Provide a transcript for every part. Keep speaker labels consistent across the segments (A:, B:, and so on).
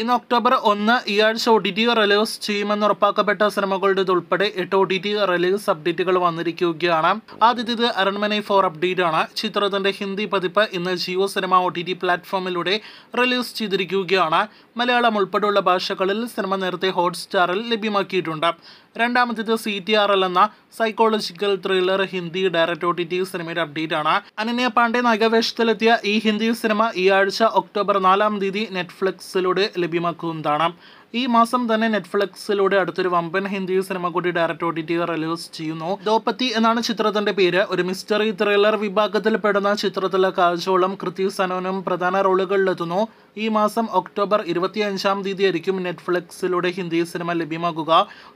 A: ഇന്ന് ഒക്ടോബർ ഒന്ന് ഈ ആഴ്ച ഒ ഡി ടി റിലീസ് ചെയ്യുമെന്ന് ഉറപ്പാക്കപ്പെട്ട സിനിമകളുടെ ഉൾപ്പെടെ എട്ട് ഒ ഡി ടി റിലീസ് അപ്ഡേറ്റുകൾ വന്നിരിക്കുകയാണ് ആദ്യത്തേത് അരൺമനെ ഫോർ അപ്ഡേറ്റ് ആണ് ചിത്രത്തിന്റെ ഹിന്ദി പതിപ്പ് ഇന്ന് Jio Cinema O T T പ്ലാറ്റ്ഫോമിലൂടെ റിലീസ് ചെയ്തിരിക്കുകയാണ് മലയാളം ഉൾപ്പെടെയുള്ള ഭാഷകളിൽ സിനിമ നേരത്തെ ഹോട്ട്സ്റ്റാറിൽ ലഭ്യമാക്കിയിട്ടുണ്ട് രണ്ടാമത്തേത് സി ടി ആർ എൽ എന്ന psychological thriller Hindi direct O T T സിനിമയുടെ അപ്ഡേറ്റ് ആണ് അനന്യ പാണ്ഡെ നഗവേഷത്തിലെത്തിയ ഈ ഹിന്ദി സിനിമ ഈ ആഴ്ച ഒക്ടോബർ നാലാം തീയതി നെറ്റ്ഫ്ലിക്സിലൂടെ ലഭ്യമാക്കുന്നതാണ് ഈ മാസം തന്നെ നെറ്റ്ഫ്ലിക്സിലൂടെ അടുത്തൊരു വമ്പൻ ഹിന്ദി സിനിമ കൂടി ഡയറക്ടർ ഒ ടി റിലീസ് ചെയ്യുന്നു ദോപത്തി എന്നാണ് ചിത്രത്തിന്റെ പേര് ഒരു മിസ്റ്ററി ത്രില്ലർ വിഭാഗത്തിൽ പെടുന്ന ചിത്രത്തിലെ കാഴ്ചോളം കൃതി സനോനും പ്രധാന റോളുകളിലെത്തുന്നു ഈ മാസം ഒക്ടോബർ ഇരുപത്തിയഞ്ചാം തീയതി ആയിരിക്കും നെറ്റ്ഫ്ലിക്സിലൂടെ ഹിന്ദി സിനിമ ലഭ്യമാകുക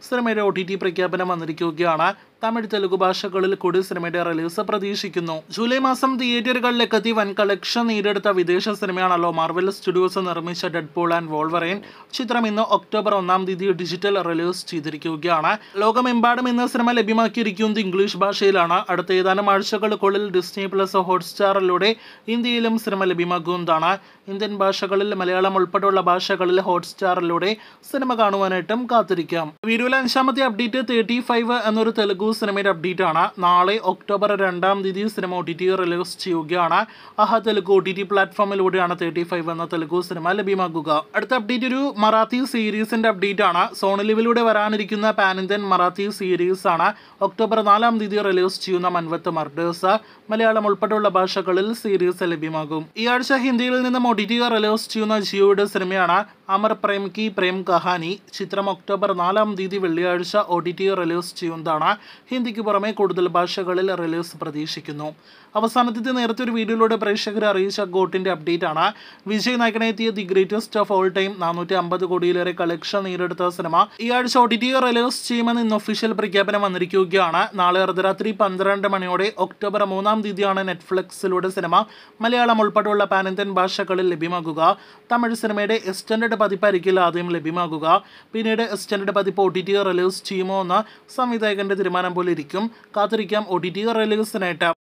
A: സിനിമയുടെ ഒ ടി ടി പ്രഖ്യാപനം വന്നിരിക്കുകയാണ് തമിഴ് തെലുഗു ഭാഷകളിൽ കൂടി സിനിമയുടെ റിലീസ് പ്രതീക്ഷിക്കുന്നു ജൂലൈ മാസം തിയേറ്ററുകളിലെത്തി വൻ കളക്ഷൻ നേടിയെടുത്ത വിദേശ സിനിമയാണല്ലോ മാർവൽ സ്റ്റുഡിയോസ് നിർമ്മിച്ച ഡെഡ് പോൾ ആൻഡ് വോൾവറൈൻ ചിത്രം ഇന്ന് ഒക്ടോബർ ഒന്നാം തീയതി ഡിജിറ്റൽ റിലീസ് ചെയ്തിരിക്കുകയാണ് ലോകമെമ്പാടും ഇന്ന് സിനിമ ലഭ്യമാക്കിയിരിക്കുന്നത് ഇംഗ്ലീഷ് ഭാഷയിലാണ് അടുത്ത ഏതാനും ആഴ്ചകൾക്കുള്ളിൽ ഡിസ്നി പ്ലസ് ഹോട്ട്സ്റ്റാറിലൂടെ ഇന്ത്യയിലും സിനിമ ലഭ്യമാകുന്നതാണ് ഇന്ത്യൻ ഭാഷ ഭാഷകളിൽ മലയാളം ഉൾപ്പെടെയുള്ള ഭാഷകളിൽ ഹോട്ട്സ്റ്റാറിലൂടെ സിനിമ കാണുവാനായിട്ടും കാത്തിരിക്കാം വീഡിയോയിലെ അഞ്ചാമത്തെ അപ്ഡേറ്റ് തേർട്ടി ഫൈവ് എന്നൊരു തെലുഗു സിനിമയുടെ അപ്ഡേറ്റ് ആണ് നാളെ ഒക്ടോബർ രണ്ടാം തീയതി cinema O T T release ചെയ്യുകയാണ് Aha Telugu O T T പ്ലാറ്റ്ഫോമിലൂടെയാണ് തേർട്ടി ഫൈവ് എന്ന തെലുഗു സിനിമ ലഭ്യമാക്കുക അടുത്ത അപ്ഡേറ്റ് ഒരു മറാത്തി സീരീസിന്റെ അപ്ഡേറ്റ് ആണ് സോണിലിവിലൂടെ വരാനിരിക്കുന്ന പാൻ ഇന്ത്യൻ മറാത്തി സീരീസ് ആണ് ഒക്ടോബർ നാലാം തീയതി റിലീസ് ചെയ്യുന്ന മൻവത്ത് മർഡേഴ്സ് മലയാളം ഉൾപ്പെടെയുള്ള ഭാഷകളിൽ സീരീസ് ലഭ്യമാകും ഈ ആഴ്ച ഹിന്ദിയിൽ നിന്നും O T T release news ചെയ്യുന്ന ജിയോയുടെ സിനിമയാണ് അമർ പ്രേം കി പ്രേം കഹാനി ചിത്രം ഒക്ടോബർ നാലാം തീയതി വെള്ളിയാഴ്ച ഒ ടി റിലീസ് ചെയ്യുന്നതാണ് ഹിന്ദിക്ക് പുറമെ കൂടുതൽ ഭാഷകളിൽ റിലീസ് പ്രതീക്ഷിക്കുന്നു അവസാനത്തെ നേരത്തെ ഒരു വീഡിയോയിലൂടെ പ്രേക്ഷകരെ അറിയിച്ച ഗോട്ടിൻ്റെ അപ്ഡേറ്റ് ആണ് വിജയ് നായകനെത്തിയ the greatest of all time നാനൂറ്റി അമ്പത് കോടിയിലേറെ കളക്ഷൻ നേരിടുത്ത സിനിമ ഈ ആഴ്ച ഒ ടി റിലീസ് ചെയ്യുമെന്ന് ഇന്ന് ഒഫീഷ്യൽ പ്രഖ്യാപനം വന്നിരിക്കുകയാണ് നാളെ അർദ്ധരാത്രി പന്ത്രണ്ട് മണിയോടെ ഒക്ടോബർ മൂന്നാം തീയതിയാണ് നെറ്റ്ഫ്ലിക്സിലൂടെ സിനിമ മലയാളം ഉൾപ്പെടെയുള്ള പാനന്ത്യൻ ഭാഷകളിൽ ലഭ്യമാകുക തമിഴ് സിനിമയുടെ എക്സ്റ്റൻഡ് സ്റ്റാൻഡേർഡ് പതിപ്പായിരിക്കില്ല ആദ്യം ലഭ്യമാകുക പിന്നീട് സ്റ്റാൻഡേർഡ് പതിപ്പ് ഒ ടി ടി റിലീസ് ചെയ്യുമോ എന്ന സംവിധായകൻ്റെ തീരുമാനം പോലെ ഇരിക്കും കാത്തിരിക്കാം ഒ ടി ടി റിലീസിനായിട്ട്